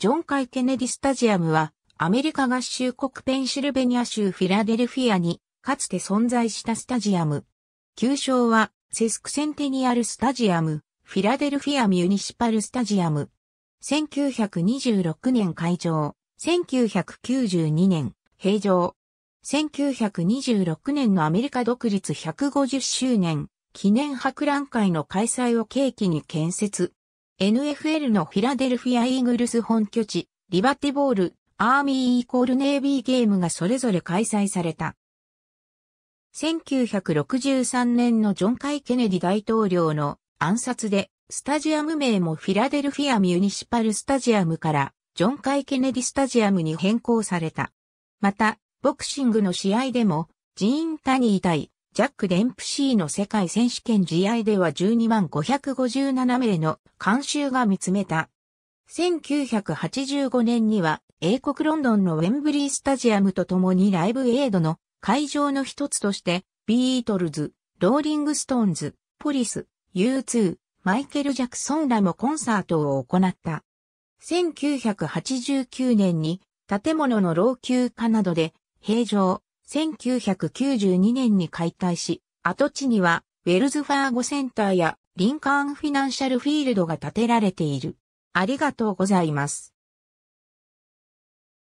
ジョン・カイ・ケネディ・スタジアムは、アメリカ合衆国ペンシルベニア州フィラデルフィアに、かつて存在したスタジアム。旧称は、セスクセンテニアル・スタジアム、フィラデルフィア・ミュニシパル・スタジアム。1926年開場、1992年、閉場。1926年のアメリカ独立150周年、記念博覧会の開催を契機に建設。NFL のフィラデルフィア・イーグルス本拠地、リバティボール、アーミーイコールネイビーゲームがそれぞれ開催された。1963年のジョン・カイ・ケネディ大統領の暗殺で、スタジアム名もフィラデルフィア・ミュニシパル・スタジアムからジョン・カイ・ケネディ・スタジアムに変更された。また、ボクシングの試合でも、ジーン・タニー対ジャック・デンプシーの世界選手権試合では12万557名の監修が見つめた。1985年には英国ロンドンのウェンブリースタジアムと共にライブエイドの会場の一つとしてビートルズ、ローリング・ストーンズ、ポリス、U2、マイケル・ジャクソンらもコンサートを行った。1989年に建物の老朽化などで平常、1992年に解体し、跡地にはウェルズファーゴセンターやリンカーンフィナンシャルフィールドが建てられている。ありがとうございます。